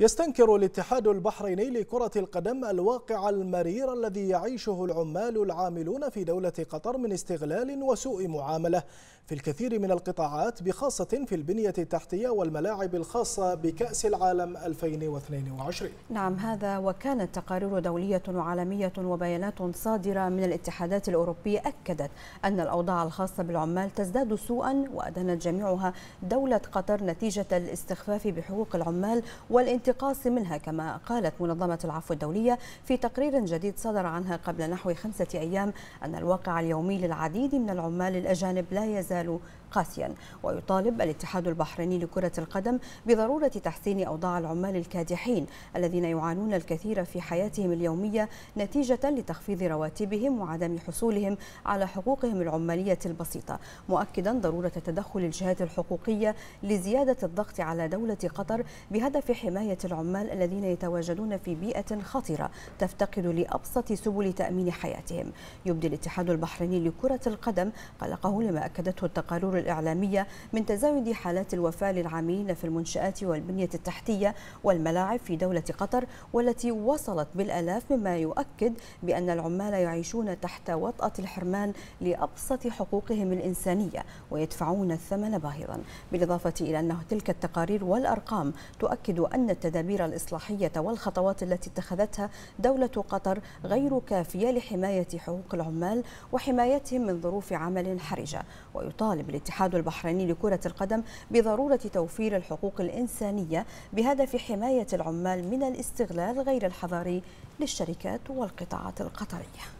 يستنكر الاتحاد البحريني لكرة القدم الواقع المرير الذي يعيشه العمال العاملون في دولة قطر من استغلال وسوء معاملة في الكثير من القطاعات بخاصة في البنية التحتية والملاعب الخاصة بكأس العالم 2022 نعم هذا وكانت تقارير دولية وعالمية وبيانات صادرة من الاتحادات الأوروبية أكدت أن الأوضاع الخاصة بالعمال تزداد سوءا وأدنت جميعها دولة قطر نتيجة الاستخفاف بحقوق العمال والانتقال الافتقاس منها كما قالت منظمة العفو الدولية في تقرير جديد صدر عنها قبل نحو خمسة أيام أن الواقع اليومي للعديد من العمال الأجانب لا يزال قاسيا ويطالب الاتحاد البحريني لكرة القدم بضرورة تحسين أوضاع العمال الكادحين الذين يعانون الكثير في حياتهم اليومية نتيجة لتخفيض رواتبهم وعدم حصولهم على حقوقهم العمالية البسيطة مؤكدا ضرورة تدخل الجهات الحقوقية لزيادة الضغط على دولة قطر بهدف حماية العمال الذين يتواجدون في بيئة خطرة تفتقد لأبسط سبل تأمين حياتهم يبدي الاتحاد البحريني لكرة القدم قلقه لما أكدته التقارير الإعلامية من تزايد حالات الوفاة للعاملين في المنشآت والبنية التحتية والملاعب في دولة قطر والتي وصلت بالآلاف مما يؤكد بأن العمال يعيشون تحت وطأة الحرمان لأبسط حقوقهم الإنسانية ويدفعون الثمن باهظا بالإضافة إلى أنه تلك التقارير والأرقام تؤكد أن التدابير الإصلاحية والخطوات التي اتخذتها دولة قطر غير كافية لحماية حقوق العمال وحمايتهم من ظروف عمل حرجة ويطالب الاتحاد الاتحاد البحريني لكرة القدم بضرورة توفير الحقوق الإنسانية بهدف حماية العمال من الاستغلال غير الحضاري للشركات والقطاعات القطرية